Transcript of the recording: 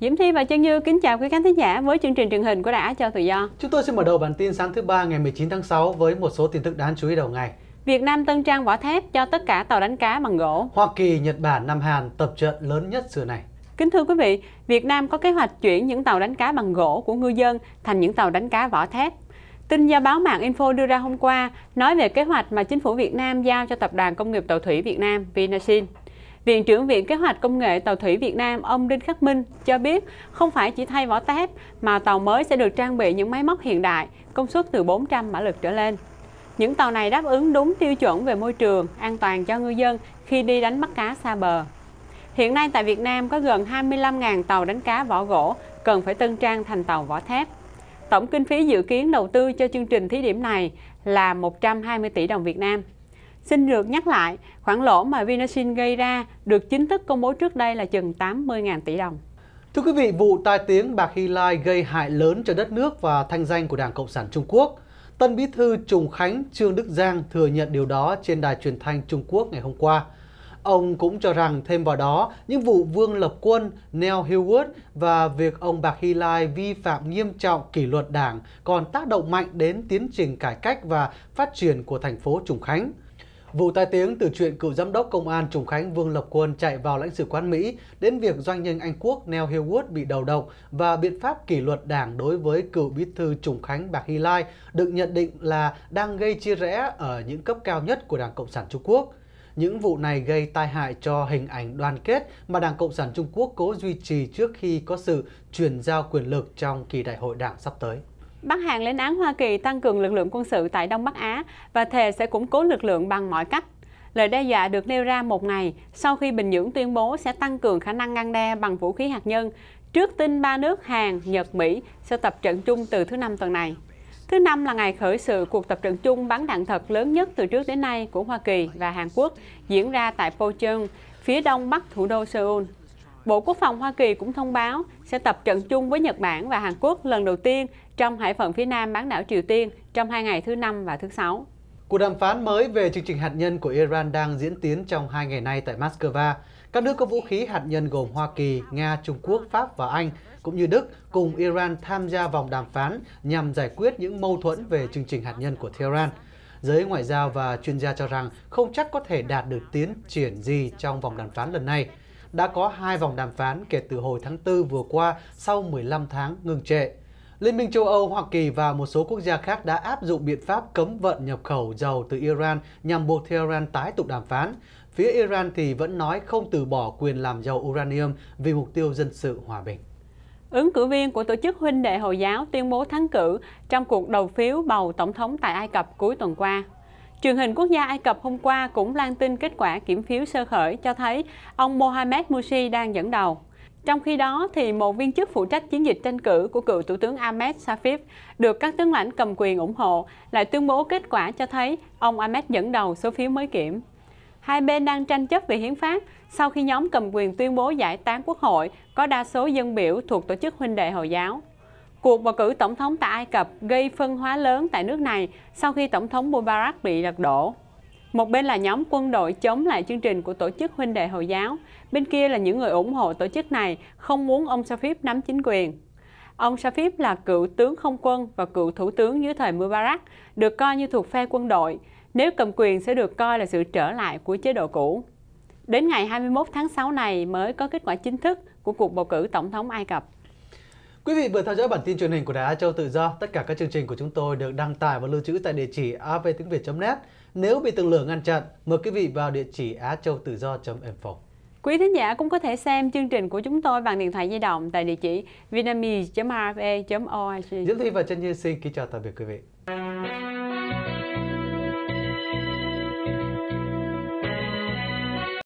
Diễm Thi và Trân Như kính chào quý khán thính giả với chương trình truyền hình của Đã cho tự do. Chúng tôi xin mở đầu bản tin sáng thứ ba ngày 19 tháng 6 với một số tin tức đáng chú ý đầu ngày. Việt Nam tân trang vỏ thép cho tất cả tàu đánh cá bằng gỗ. Hoa Kỳ, Nhật Bản, Nam Hàn tập trận lớn nhất xưa này. Kính thưa quý vị, Việt Nam có kế hoạch chuyển những tàu đánh cá bằng gỗ của ngư dân thành những tàu đánh cá vỏ thép. Tin do báo mạng Info đưa ra hôm qua nói về kế hoạch mà chính phủ Việt Nam giao cho Tập đoàn Công nghiệp Tàu thủy Việt Nam Vinasin Viện trưởng Viện Kế hoạch Công nghệ Tàu thủy Việt Nam ông Đinh Khắc Minh cho biết không phải chỉ thay vỏ thép mà tàu mới sẽ được trang bị những máy móc hiện đại, công suất từ 400 mã lực trở lên. Những tàu này đáp ứng đúng tiêu chuẩn về môi trường, an toàn cho ngư dân khi đi đánh bắt cá xa bờ. Hiện nay tại Việt Nam có gần 25.000 tàu đánh cá vỏ gỗ cần phải tân trang thành tàu vỏ thép. Tổng kinh phí dự kiến đầu tư cho chương trình thí điểm này là 120 tỷ đồng Việt Nam. Xin được nhắc lại, khoản lỗ mà Vinasin gây ra được chính thức công bố trước đây là chừng 80.000 tỷ đồng. Thưa quý vị, vụ tai tiếng bạc Hy Lai gây hại lớn cho đất nước và thanh danh của Đảng Cộng sản Trung Quốc. Tân Bí thư Trùng Khánh Trương Đức Giang thừa nhận điều đó trên đài truyền thanh Trung Quốc ngày hôm qua. Ông cũng cho rằng thêm vào đó, những vụ Vương Lập Quân, Neil Hewitt và việc ông Bạc Hy Lai vi phạm nghiêm trọng kỷ luật đảng còn tác động mạnh đến tiến trình cải cách và phát triển của thành phố Trùng Khánh. Vụ tai tiếng từ chuyện cựu giám đốc công an Trùng Khánh Vương Lộc Quân chạy vào lãnh sự quán Mỹ đến việc doanh nhân Anh Quốc Neil Hillwood bị đầu độc và biện pháp kỷ luật đảng đối với cựu bí thư Trùng Khánh Bạc Hy Lai được nhận định là đang gây chia rẽ ở những cấp cao nhất của Đảng Cộng sản Trung Quốc. Những vụ này gây tai hại cho hình ảnh đoàn kết mà Đảng Cộng sản Trung Quốc cố duy trì trước khi có sự chuyển giao quyền lực trong kỳ đại hội đảng sắp tới. Bắc Hàn lên án Hoa Kỳ tăng cường lực lượng quân sự tại Đông Bắc Á và thề sẽ củng cố lực lượng bằng mọi cách. Lời đe dọa được nêu ra một ngày sau khi Bình Nhưỡng tuyên bố sẽ tăng cường khả năng ngăn đe bằng vũ khí hạt nhân trước tin ba nước Hàn, Nhật, Mỹ sẽ tập trận chung từ thứ Năm tuần này. Thứ Năm là ngày khởi sự cuộc tập trận chung bắn đạn thật lớn nhất từ trước đến nay của Hoa Kỳ và Hàn Quốc diễn ra tại Pocheon, phía đông bắc thủ đô Seoul. Bộ Quốc phòng Hoa Kỳ cũng thông báo sẽ tập trận chung với Nhật Bản và Hàn Quốc lần đầu tiên trong hải phận phía Nam bán đảo Triều Tiên trong hai ngày thứ Năm và thứ Sáu. Cuộc đàm phán mới về chương trình hạt nhân của Iran đang diễn tiến trong hai ngày nay tại Moscow. Các nước có vũ khí hạt nhân gồm Hoa Kỳ, Nga, Trung Quốc, Pháp và Anh, cũng như Đức, cùng Iran tham gia vòng đàm phán nhằm giải quyết những mâu thuẫn về chương trình hạt nhân của Tehran. Giới ngoại giao và chuyên gia cho rằng không chắc có thể đạt được tiến triển gì trong vòng đàm phán lần này đã có hai vòng đàm phán kể từ hồi tháng 4 vừa qua sau 15 tháng ngừng trệ. Liên minh châu Âu, Hoa Kỳ và một số quốc gia khác đã áp dụng biện pháp cấm vận nhập khẩu dầu từ Iran nhằm buộc Tehran tái tục đàm phán. Phía Iran thì vẫn nói không từ bỏ quyền làm dầu uranium vì mục tiêu dân sự hòa bình. Ứng cử viên của Tổ chức Huynh đệ Hồi giáo tuyên bố thắng cử trong cuộc đầu phiếu bầu tổng thống tại Ai Cập cuối tuần qua. Truyền hình quốc gia Ai Cập hôm qua cũng lan tin kết quả kiểm phiếu sơ khởi cho thấy ông Mohamed Morsi đang dẫn đầu. Trong khi đó, thì một viên chức phụ trách chiến dịch tranh cử của cựu Thủ tướng Ahmed Safif được các tướng lãnh cầm quyền ủng hộ lại tuyên bố kết quả cho thấy ông Ahmed dẫn đầu số phiếu mới kiểm. Hai bên đang tranh chấp về hiến pháp sau khi nhóm cầm quyền tuyên bố giải tán quốc hội có đa số dân biểu thuộc tổ chức huynh đệ Hồi giáo. Cuộc bầu cử tổng thống tại Ai Cập gây phân hóa lớn tại nước này sau khi tổng thống Mubarak bị lật đổ. Một bên là nhóm quân đội chống lại chương trình của tổ chức huynh đệ Hồi giáo, bên kia là những người ủng hộ tổ chức này không muốn ông Safif nắm chính quyền. Ông Safif là cựu tướng không quân và cựu thủ tướng dưới thời Mubarak, được coi như thuộc phe quân đội. Nếu cầm quyền sẽ được coi là sự trở lại của chế độ cũ. Đến ngày 21 tháng 6 này mới có kết quả chính thức của cuộc bầu cử tổng thống Ai Cập. Quý vị vừa theo dõi bản tin truyền hình của Đài Á Châu Tự Do. Tất cả các chương trình của chúng tôi được đăng tải và lưu trữ tại địa chỉ avtinhviet.net. Nếu bị tường lửa ngăn chặn, mời quý vị vào địa chỉ á châu info Quý thính giả cũng có thể xem chương trình của chúng tôi bằng điện thoại di động tại địa chỉ vietnamese.rfa.org. Diễm Thi và Trân Như xin kính chào tạm biệt quý vị.